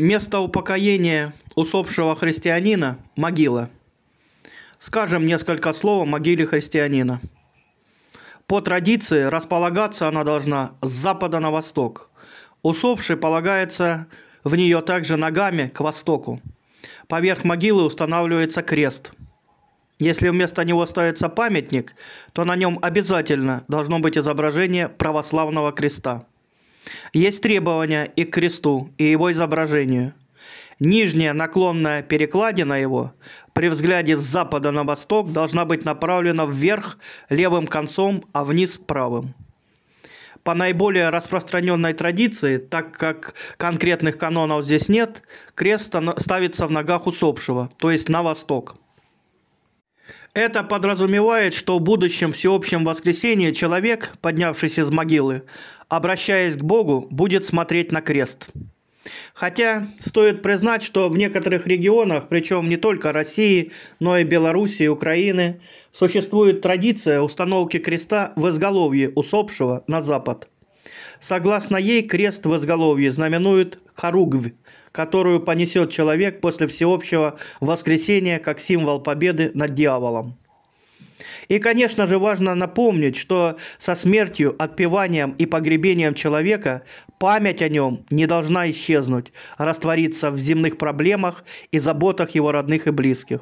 Место упокоения усопшего христианина – могила. Скажем несколько слов о могиле христианина. По традиции располагаться она должна с запада на восток. Усопший полагается в нее также ногами к востоку. Поверх могилы устанавливается крест. Если вместо него ставится памятник, то на нем обязательно должно быть изображение православного креста. Есть требования и к кресту, и его изображению. Нижняя наклонная перекладина его при взгляде с запада на восток должна быть направлена вверх левым концом, а вниз правым. По наиболее распространенной традиции, так как конкретных канонов здесь нет, крест ставится в ногах усопшего, то есть на восток. Это подразумевает, что в будущем всеобщем воскресении человек, поднявшийся из могилы, обращаясь к Богу, будет смотреть на крест. Хотя стоит признать, что в некоторых регионах, причем не только России, но и Белоруссии, Украины, существует традиция установки креста в изголовье усопшего на запад – Согласно ей, крест в изголовье знаменует хоругвь, которую понесет человек после всеобщего воскресения как символ победы над дьяволом. И, конечно же, важно напомнить, что со смертью, отпеванием и погребением человека память о нем не должна исчезнуть, раствориться в земных проблемах и заботах его родных и близких.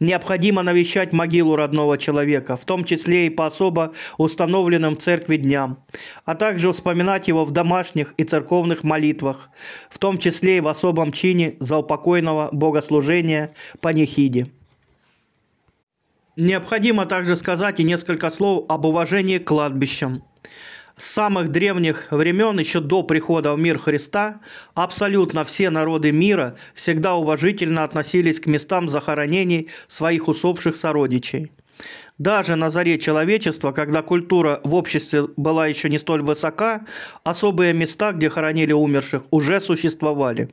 Необходимо навещать могилу родного человека, в том числе и по особо установленным в церкви дням, а также вспоминать его в домашних и церковных молитвах, в том числе и в особом чине за заупокойного богослужения панихиде. Необходимо также сказать и несколько слов об уважении к кладбищам с самых древних времен, еще до прихода в мир Христа, абсолютно все народы мира всегда уважительно относились к местам захоронений своих усопших сородичей. Даже на заре человечества, когда культура в обществе была еще не столь высока, особые места, где хоронили умерших, уже существовали.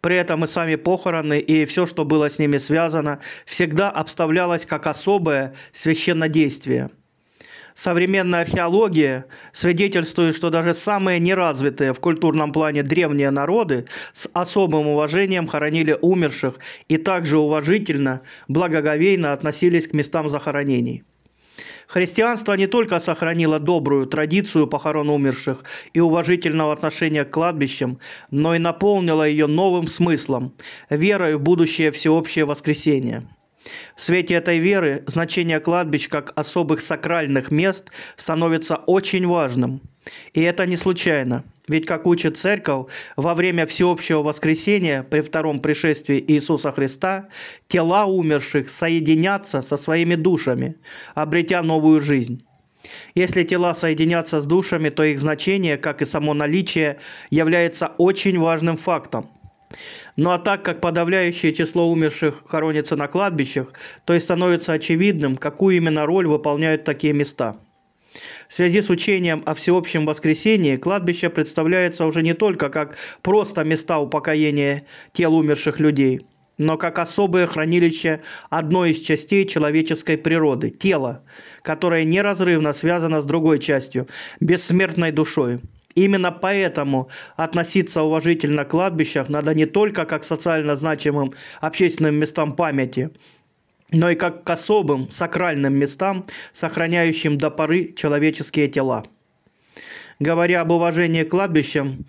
При этом и сами похороны, и все, что было с ними связано, всегда обставлялось как особое священнодействие – Современная археология свидетельствует, что даже самые неразвитые в культурном плане древние народы с особым уважением хоронили умерших и также уважительно, благоговейно относились к местам захоронений. Христианство не только сохранило добрую традицию похорон умерших и уважительного отношения к кладбищам, но и наполнило ее новым смыслом – верой в будущее всеобщее воскресение. В свете этой веры значение кладбищ как особых сакральных мест становится очень важным. И это не случайно. Ведь, как учит церковь, во время всеобщего воскресения при втором пришествии Иисуса Христа тела умерших соединятся со своими душами, обретя новую жизнь. Если тела соединятся с душами, то их значение, как и само наличие, является очень важным фактом – ну а так как подавляющее число умерших хоронится на кладбищах, то и становится очевидным, какую именно роль выполняют такие места. В связи с учением о всеобщем воскресении кладбище представляется уже не только как просто места упокоения тел умерших людей, но как особое хранилище одной из частей человеческой природы – тела, которое неразрывно связано с другой частью – бессмертной душой – Именно поэтому относиться уважительно к кладбищам надо не только как к социально значимым общественным местам памяти, но и как к особым сакральным местам, сохраняющим до поры человеческие тела. Говоря об уважении к кладбищам,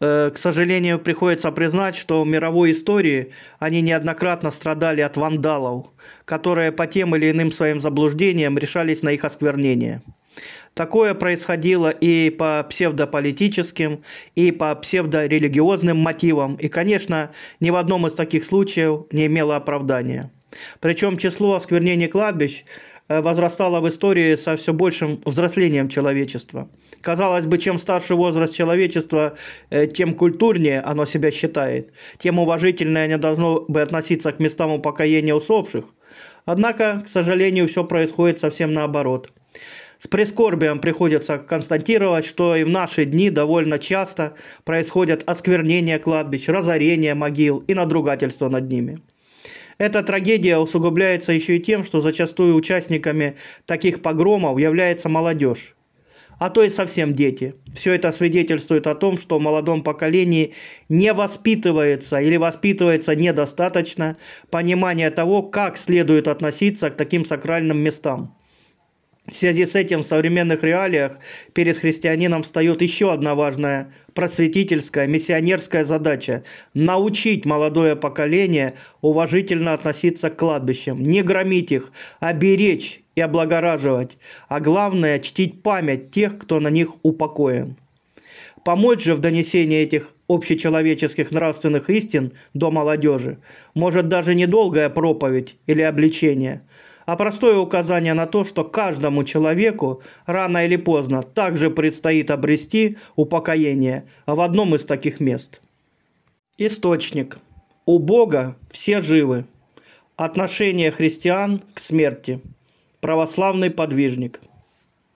э, к сожалению, приходится признать, что в мировой истории они неоднократно страдали от вандалов, которые по тем или иным своим заблуждениям решались на их осквернение – Такое происходило и по псевдополитическим, и по псевдорелигиозным мотивам, и, конечно, ни в одном из таких случаев не имело оправдания. Причем число осквернений кладбищ э, возрастало в истории со все большим взрослением человечества. Казалось бы, чем старше возраст человечества, э, тем культурнее оно себя считает, тем уважительнее оно должно бы относиться к местам упокоения усопших. Однако, к сожалению, все происходит совсем наоборот. С прискорбием приходится констатировать, что и в наши дни довольно часто происходят осквернения кладбищ, разорение могил и надругательство над ними. Эта трагедия усугубляется еще и тем, что зачастую участниками таких погромов является молодежь, а то и совсем дети. Все это свидетельствует о том, что в молодом поколении не воспитывается или воспитывается недостаточно понимание того, как следует относиться к таким сакральным местам. В связи с этим в современных реалиях перед христианином встает еще одна важная просветительская, миссионерская задача – научить молодое поколение уважительно относиться к кладбищам, не громить их, а беречь и облагораживать, а главное – чтить память тех, кто на них упокоен. Помочь же в донесении этих общечеловеческих нравственных истин до молодежи может даже недолгая проповедь или обличение – а простое указание на то, что каждому человеку рано или поздно также предстоит обрести упокоение в одном из таких мест. Источник. У Бога все живы. Отношение христиан к смерти. Православный подвижник.